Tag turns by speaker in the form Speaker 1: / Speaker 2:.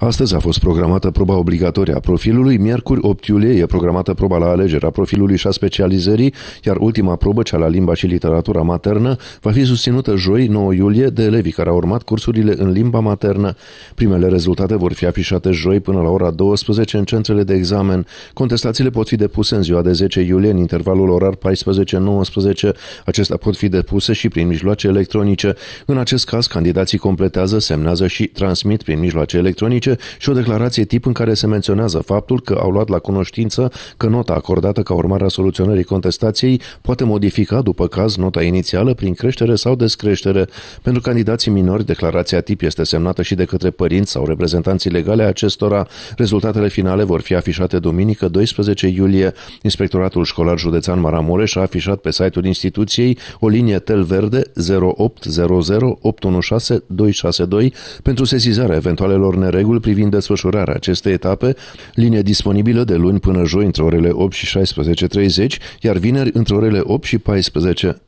Speaker 1: Astăzi a fost programată proba obligatorie a profilului, miercuri 8 iulie e programată proba la alegerea profilului și a specializării, iar ultima probă, cea la limba și literatura maternă, va fi susținută joi 9 iulie de elevii care au urmat cursurile în limba maternă. Primele rezultate vor fi afișate joi până la ora 12 în centrele de examen. Contestațiile pot fi depuse în ziua de 10 iulie în intervalul orar 14-19. Acestea pot fi depuse și prin mijloace electronice. În acest caz, candidații completează, semnează și transmit prin mijloace electronice publice și o declarație tip în care se menționează faptul că au luat la cunoștință că nota acordată ca urmare a soluționării contestației poate modifica, după caz, nota inițială prin creștere sau descreștere. Pentru candidații minori, declarația tip este semnată și de către părinți sau reprezentanții legale a acestora. Rezultatele finale vor fi afișate duminică 12 iulie. Inspectoratul Școlar Județean Maramureș a afișat pe site-ul instituției o linie tel verde 0800 816 262 pentru sesizarea eventualelor nereguli programul privind desfășurarea acestei etape, linie disponibilă de luni până joi între orele 8 și 16.30, iar vineri între orele 8 și 14.